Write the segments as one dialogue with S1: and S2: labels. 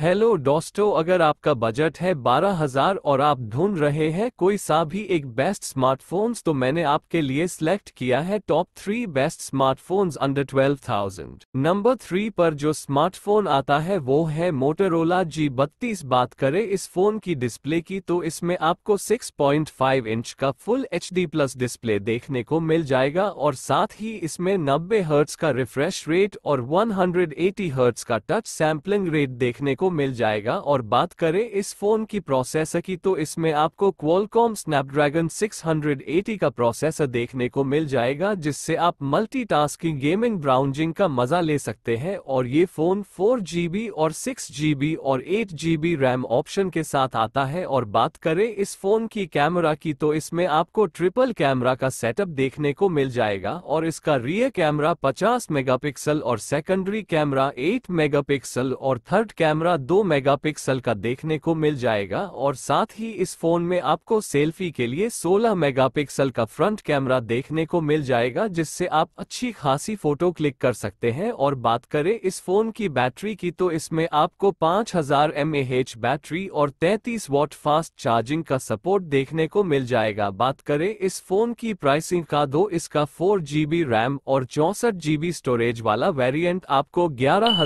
S1: hello दोस्तों अगर आपका बजट है 12000 और आप ढूंढ रहे हैं कोई सा भी एक बेस्ट स्मार्टफोन्स तो मैंने आपके लिए सिलेक्ट किया है top three best smartphones under 12000 number three पर जो स्मार्टफोन आता है वो है मोटरोला जी बत्तीस बात करें इस फोन की डिस्प्ले की तो इसमें आपको 6.5 इंच का फुल एच प्लस डिस्प्ले देखने को मिल जाएगा और साथ ही इसमें नब्बे हर्ट्स का रिफ्रेश रेट और वन हर्ट्स का टच सैम्पलिंग रेट देखने को मिल जाएगा और बात करें इस फोन की प्रोसेसर की तो इसमें आपको क्वालकॉम स्नैपड्रैगन 680 का प्रोसेसर देखने को मिल जाएगा जिससे आप मल्टीटास्किंग गेमिंग ब्राउजिंग का मजा ले सकते हैं और ये फोन फोर और सिक्स और एट रैम ऑप्शन के साथ आता है और बात करें इस फोन की कैमरा की तो इसमें आपको ट्रिपल कैमरा का सेटअप देखने को मिल जाएगा और इसका रियर कैमरा 50 मेगापिक्सल और सेकेंडरी कैमरा 8 मेगापिक्सल और थर्ड कैमरा दो मेगापिक्सल का देखने को मिल जाएगा और साथ ही इस फोन में आपको सेल्फी के लिए 16 मेगापिक्सल का फ्रंट कैमरा देखने को मिल जाएगा जिससे आप अच्छी खासी फोटो क्लिक कर सकते हैं और बात करें इस फोन की बैटरी की तो इसमें आपको 5000 हजार बैटरी और 33 वॉट फास्ट चार्जिंग का सपोर्ट देखने को मिल जाएगा बात करें इस फोन की प्राइसिंग का दो तो इसका फोर जीबी रैम और चौसठ जीबी स्टोरेज वाला वेरिएंट आपको ग्यारह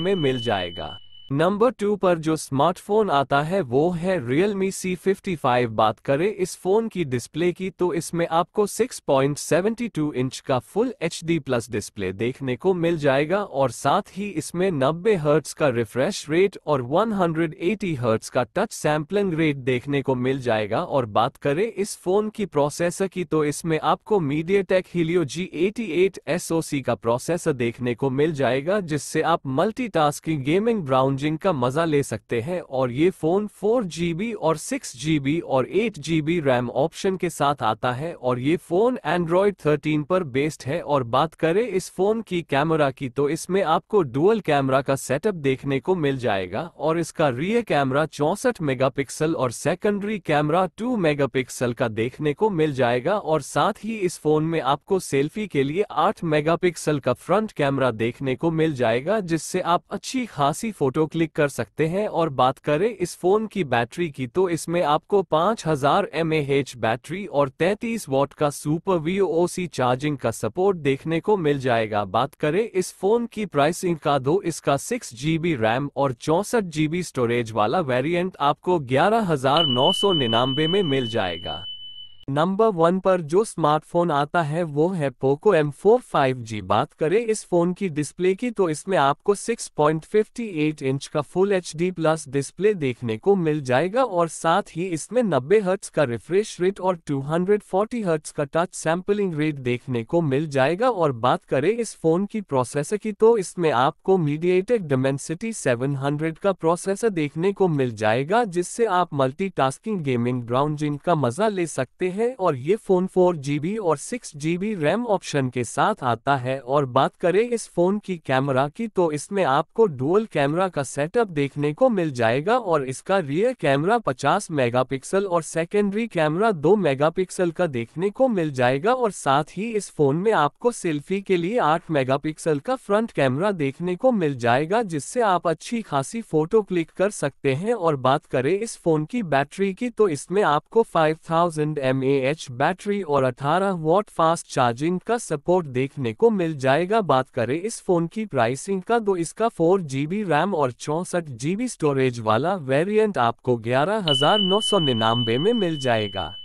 S1: में मिल जाएगा जाएगा नंबर टू पर जो स्मार्टफोन आता है वो है Realme C55 बात करें इस फोन की डिस्प्ले की तो इसमें आपको 6.72 इंच का full H D plus display देखने को मिल जाएगा और साथ ही इसमें नब्बे हर्ट्स का रिफ्रेश रेट और 180 हर्ट्स का टच सैम्पलिंग रेट देखने को मिल जाएगा और बात करें इस फोन की प्रोसेसर की तो इसमें आपको MediaTek Helio G eighty का प्रोसेसर देखने को मिल जाएगा जिससे आप मल्टी गेमिंग ब्राउन चार्जिंग का मजा ले सकते हैं और ये फोन फोर जीबी और सिक्स जीबी और एट जीबी रैम ऑप्शन के साथ आता है और ये फोन एंड्रॉयड 13 पर बेस्ड है और बात करें इस फोन की कैमरा की तो इसमें आपको डुअल कैमरा का सेटअप देखने को मिल जाएगा और इसका रियर कैमरा चौसठ मेगा और सेकेंडरी कैमरा टू मेगा का देखने को मिल जाएगा और साथ ही इस फोन में आपको सेल्फी के लिए आठ मेगापिक्सल का फ्रंट कैमरा देखने को मिल जाएगा जिससे आप अच्छी खासी फोटो क्लिक कर सकते हैं और बात करें इस फोन की बैटरी की तो इसमें आपको 5000 हजार बैटरी और 33 वॉट का सुपर वी चार्जिंग का सपोर्ट देखने को मिल जाएगा बात करें इस फोन की प्राइसिंग का दो तो इसका सिक्स जीबी रैम और चौसठ जीबी स्टोरेज वाला वेरियंट आपको ग्यारह में मिल जाएगा नंबर वन पर जो स्मार्टफोन आता है वो है पोको फाइव जी बात करें इस फोन की डिस्प्ले की तो इसमें आपको 6.58 इंच का फुल एच प्लस डिस्प्ले देखने को मिल जाएगा और साथ ही इसमें नब्बे हर्ट्स का रिफ्रेश रेट और 240 हर्ट्स का टच सैम्पलिंग रेट देखने को मिल जाएगा और बात करें इस फोन की प्रोसेसर की तो इसमें आपको मीडिएटेड डोमेंसिटी सेवन का प्रोसेसर देखने को मिल जाएगा जिससे आप मल्टी गेमिंग ब्राउजिंग का मजा ले सकते हैं और ये फ़ोन फोर जी और सिक्स 6GB रैम ऑप्शन के साथ आता है और बात करें इस फ़ोन की कैमरा की तो इसमें आपको डुअल कैमरा का सेटअप देखने को मिल जाएगा और इसका रियर कैमरा 50 मेगापिक्सल और सेकेंडरी कैमरा 2 मेगापिक्सल का देखने को मिल जाएगा और साथ ही इस फ़ोन में आपको सेल्फी के लिए आठ मेगा का फ्रंट कैमरा देखने को मिल जाएगा जिससे आप अच्छी खासी फ़ोटो क्लिक कर सकते हैं और बात करें इस फ़ोन की बैटरी की तो इसमें आपको 5000 थाउजेंड एम एच बैटरी और 18 वॉट फास्ट चार्जिंग का सपोर्ट देखने को मिल जाएगा बात करें इस फोन की प्राइसिंग का तो इसका फोर जी रैम और चौसठ जी स्टोरेज वाला वेरिएंट आपको ग्यारह में मिल जाएगा